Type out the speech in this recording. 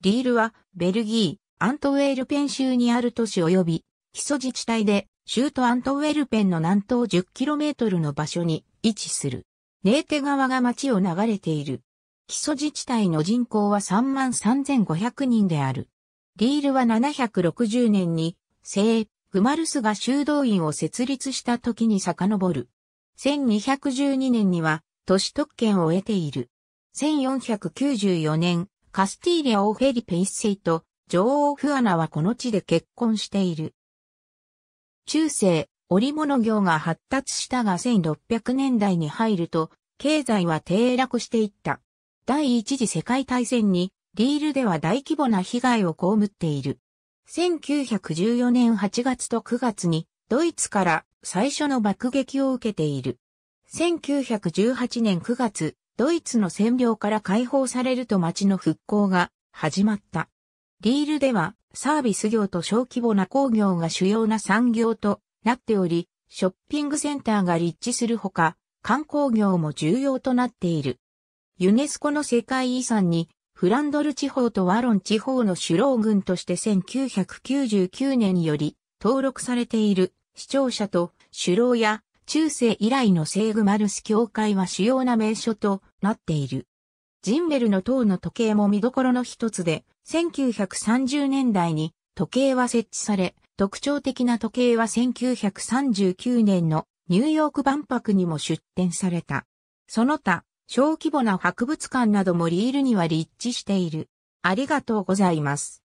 リールは、ベルギー、アントウェールペン州にある都市及び、基礎自治体で、州都アントウェールペンの南東 10km の場所に位置する。ネーテ川が町を流れている。基礎自治体の人口は33,500人である。リールは760年に、聖、グマルスが修道院を設立した時に遡る。1212年には、都市特権を得ている。1494年、カスティーリャ王フェリペ一世と女王フアナはこの地で結婚している。中世、織物業が発達したが1600年代に入ると、経済は低落していった。第一次世界大戦に、リールでは大規模な被害を被っている。1914年8月と9月に、ドイツから最初の爆撃を受けている。1918年9月、ドイツの占領から解放されると町の復興が始まった。リールではサービス業と小規模な工業が主要な産業となっており、ショッピングセンターが立地するほか、観光業も重要となっている。ユネスコの世界遺産にフランドル地方とワロン地方の首脳群として1999年より登録されている視聴者と首脳や中世以来のセーグマルス教会は主要な名所となっている。ジンベルの塔の時計も見どころの一つで、1930年代に時計は設置され、特徴的な時計は1939年のニューヨーク万博にも出展された。その他、小規模な博物館などもリールには立地している。ありがとうございます。